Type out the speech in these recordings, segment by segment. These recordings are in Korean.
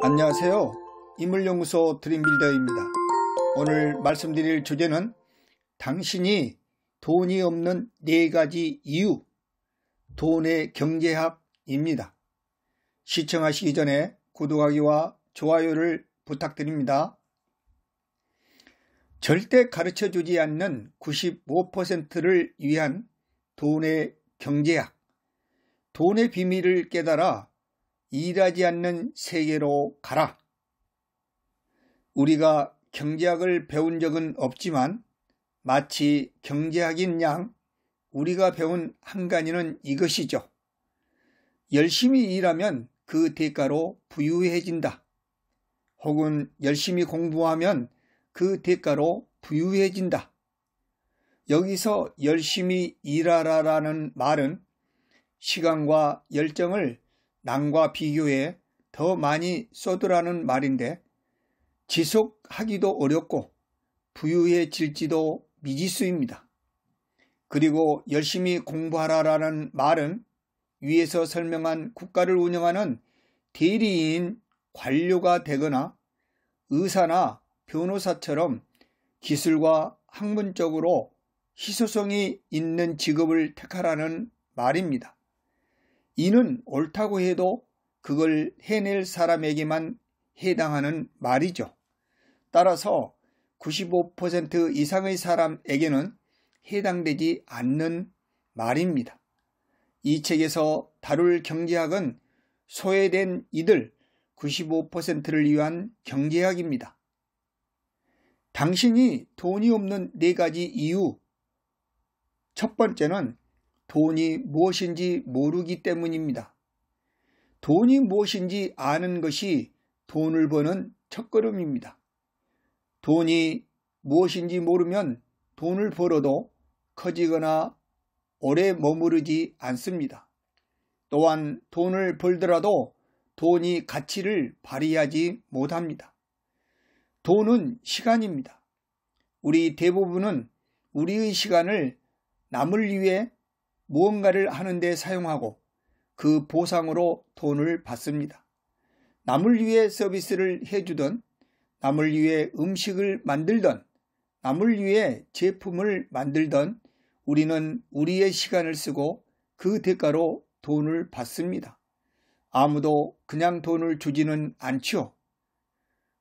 안녕하세요. 인물연구소 드림빌더입니다. 오늘 말씀드릴 주제는 당신이 돈이 없는 네 가지 이유, 돈의 경제학입니다. 시청하시기 전에 구독하기와 좋아요를 부탁드립니다. 절대 가르쳐 주지 않는 95%를 위한 돈의 경제학. 돈의 비밀을 깨달아 일하지 않는 세계로 가라. 우리가 경제학을 배운 적은 없지만 마치 경제학인 양 우리가 배운 한간이는 이것이죠. 열심히 일하면 그 대가로 부유해진다. 혹은 열심히 공부하면 그 대가로 부유해진다. 여기서 열심히 일하라라는 말은 시간과 열정을 남과 비교해 더 많이 써두라는 말인데 지속하기도 어렵고 부유해질지도 미지수입니다. 그리고 열심히 공부하라라는 말은 위에서 설명한 국가를 운영하는 대리인 관료가 되거나 의사나 변호사처럼 기술과 학문적으로 희소성이 있는 직업을 택하라는 말입니다. 이는 옳다고 해도 그걸 해낼 사람에게만 해당하는 말이죠. 따라서 95% 이상의 사람에게는 해당되지 않는 말입니다. 이 책에서 다룰 경제학은 소외된 이들 95%를 위한 경제학입니다. 당신이 돈이 없는 네 가지 이유. 첫 번째는 돈이 무엇인지 모르기 때문입니다. 돈이 무엇인지 아는 것이 돈을 버는 첫걸음입니다. 돈이 무엇인지 모르면 돈을 벌어도 커지거나 오래 머무르지 않습니다. 또한 돈을 벌더라도 돈이 가치를 발휘하지 못합니다. 돈은 시간입니다. 우리 대부분은 우리의 시간을 남을 위해 무언가를 하는데 사용하고 그 보상으로 돈을 받습니다. 남을 위해 서비스를 해주던, 남을 위해 음식을 만들던, 남을 위해 제품을 만들던 우리는 우리의 시간을 쓰고 그 대가로 돈을 받습니다. 아무도 그냥 돈을 주지는 않지요.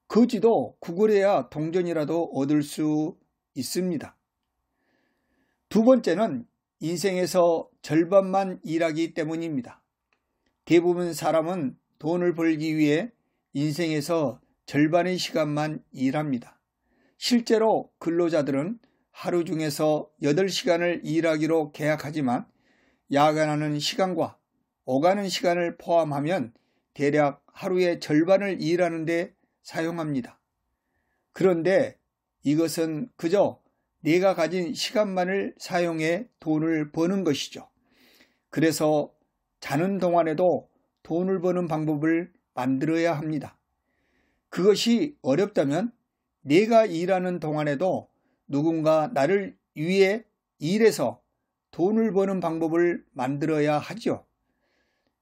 거지도 구걸해야 동전이라도 얻을 수 있습니다. 두 번째는 인생에서 절반만 일하기 때문입니다. 대부분 사람은 돈을 벌기 위해 인생에서 절반의 시간만 일합니다. 실제로 근로자들은 하루 중에서 8시간을 일하기로 계약하지만 야간하는 시간과 오가는 시간을 포함하면 대략 하루의 절반을 일하는데 사용합니다. 그런데 이것은 그저 내가 가진 시간만을 사용해 돈을 버는 것이죠. 그래서 자는 동안에도 돈을 버는 방법을 만들어야 합니다. 그것이 어렵다면 내가 일하는 동안에도 누군가 나를 위해 일해서 돈을 버는 방법을 만들어야 하죠.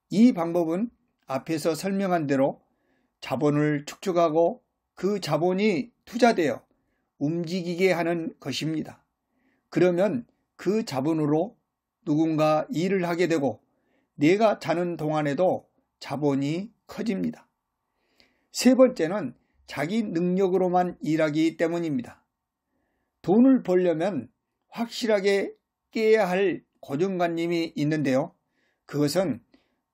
이 방법은 앞에서 설명한 대로 자본을 축적하고 그 자본이 투자되어 움직이게 하는 것입니다. 그러면 그 자본으로 누군가 일을 하게 되고 내가 자는 동안에도 자본이 커집니다. 세 번째는 자기 능력으로만 일하기 때문입니다. 돈을 벌려면 확실하게 깨야 할 고정관념이 있는데요. 그것은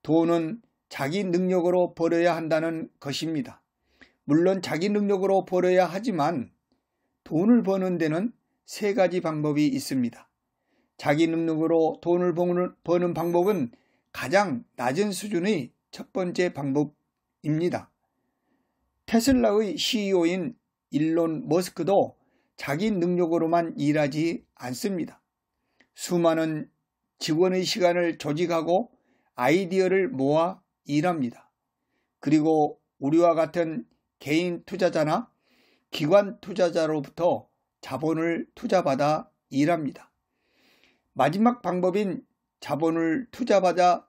돈은 자기 능력으로 벌어야 한다는 것입니다. 물론 자기 능력으로 벌어야 하지만 돈을 버는 데는 세 가지 방법이 있습니다. 자기 능력으로 돈을 버는 방법은 가장 낮은 수준의 첫 번째 방법입니다. 테슬라의 CEO인 일론 머스크도 자기 능력으로만 일하지 않습니다. 수많은 직원의 시간을 조직하고 아이디어를 모아 일합니다. 그리고 우리와 같은 개인 투자자나 기관 투자자로부터 자본을 투자받아 일합니다. 마지막 방법인 자본을 투자받아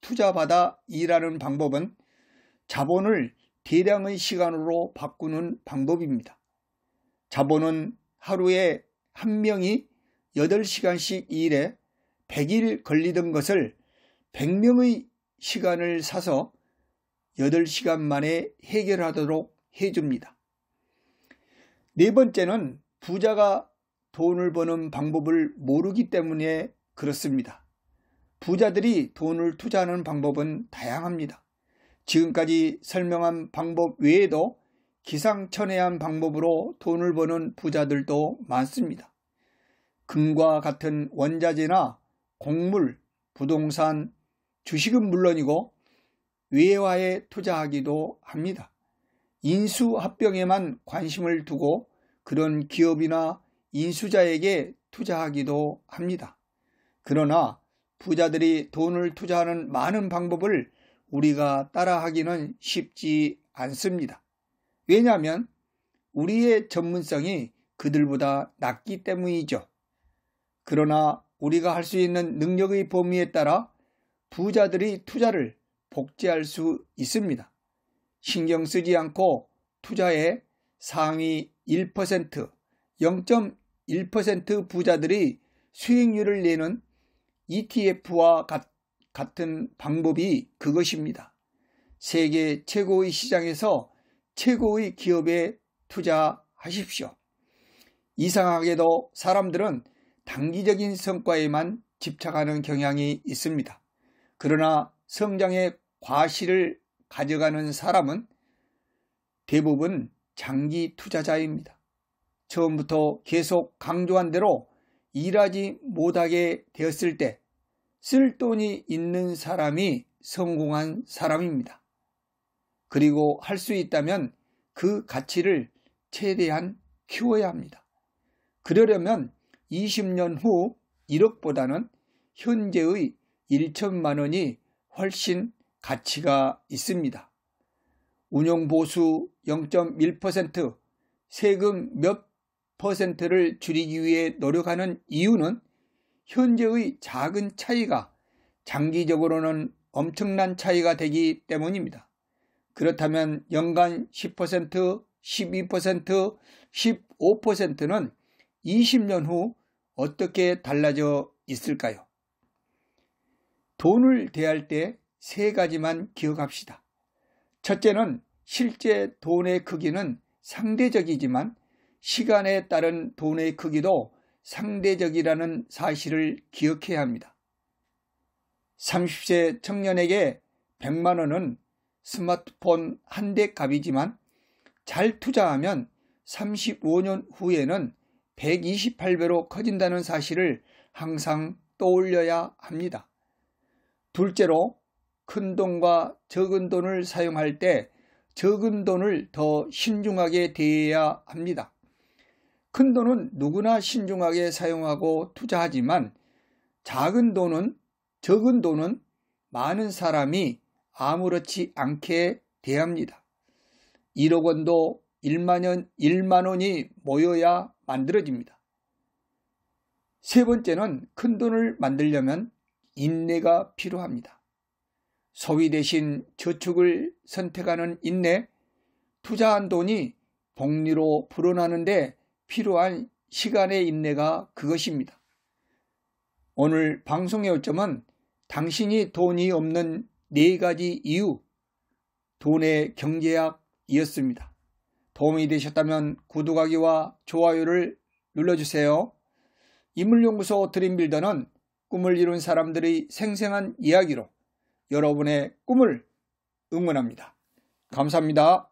투자받아 일하는 방법은 자본을 대량의 시간으로 바꾸는 방법입니다. 자본은 하루에 한 명이 8시간씩 일해 100일 걸리던 것을 100명의 시간을 사서 8시간 만에 해결하도록 해줍니다. 네 번째는 부자가 돈을 버는 방법을 모르기 때문에 그렇습니다. 부자들이 돈을 투자하는 방법은 다양합니다. 지금까지 설명한 방법 외에도 기상천외한 방법으로 돈을 버는 부자들도 많습니다. 금과 같은 원자재나 곡물, 부동산, 주식은 물론이고 외화에 투자하기도 합니다. 인수합병에만 관심을 두고 그런 기업이나 인수자에게 투자하기도 합니다. 그러나 부자들이 돈을 투자하는 많은 방법을 우리가 따라하기는 쉽지 않습니다. 왜냐하면 우리의 전문성이 그들보다 낮기 때문이죠. 그러나 우리가 할 수 있는 능력의 범위에 따라 부자들이 투자를 복제할 수 있습니다. 신경 쓰지 않고 투자에 상위 1 0.1% 부자들이 수익률을 내는 ETF와 같, 같은 방법이 그것입니다. 세계 최고의 시장에서 최고의 기업에 투자하십시오. 이상하게도 사람들은 단기적인 성과에만 집착하는 경향이 있습니다. 그러나 성장의 과실을 가져가는 사람은 대부분 장기 투자자입니다. 처음부터 계속 강조한 대로 일하지 못하게 되었을 때 쓸 돈이 있는 사람이 성공한 사람입니다. 그리고 할 수 있다면 그 가치를 최대한 키워야 합니다. 그러려면 20년 후 1억보다는 현재의 1천만 원이 훨씬 가치가 있습니다. 운용보수 0.1%, 세금 몇 퍼센트를 줄이기 위해 노력하는 이유는 현재의 작은 차이가 장기적으로는 엄청난 차이가 되기 때문입니다. 그렇다면 연간 10%, 12%, 15%는 20년 후 어떻게 달라져 있을까요? 돈을 대할 때 세 가지만 기억합시다. 첫째는 실제 돈의 크기는 상대적이지만 시간에 따른 돈의 크기도 상대적이라는 사실을 기억해야 합니다. 30세 청년에게 100만 원은 스마트폰 한 대 값이지만 잘 투자하면 35년 후에는 128배로 커진다는 사실을 항상 떠올려야 합니다. 둘째로 큰 돈과 적은 돈을 사용할 때 적은 돈을 더 신중하게 대해야 합니다. 큰 돈은 누구나 신중하게 사용하고 투자하지만 작은 돈은 적은 돈은 많은 사람이 아무렇지 않게 대합니다. 1억 원도 1만, 원, 1만 원이 모여야 만들어집니다. 세 번째는 큰 돈을 만들려면 인내가 필요합니다. 소위 대신 저축을 선택하는 인내, 투자한 돈이 복리로 불어나는데 필요한 시간의 인내가 그것입니다. 오늘 방송의 요점은 당신이 돈이 없는 네 가지 이유, 돈의 경제학이었습니다. 도움이 되셨다면 구독하기와 좋아요를 눌러주세요. 인물연구소 드림빌더는 꿈을 이룬 사람들의 생생한 이야기로 여러분의 꿈을 응원합니다. 감사합니다.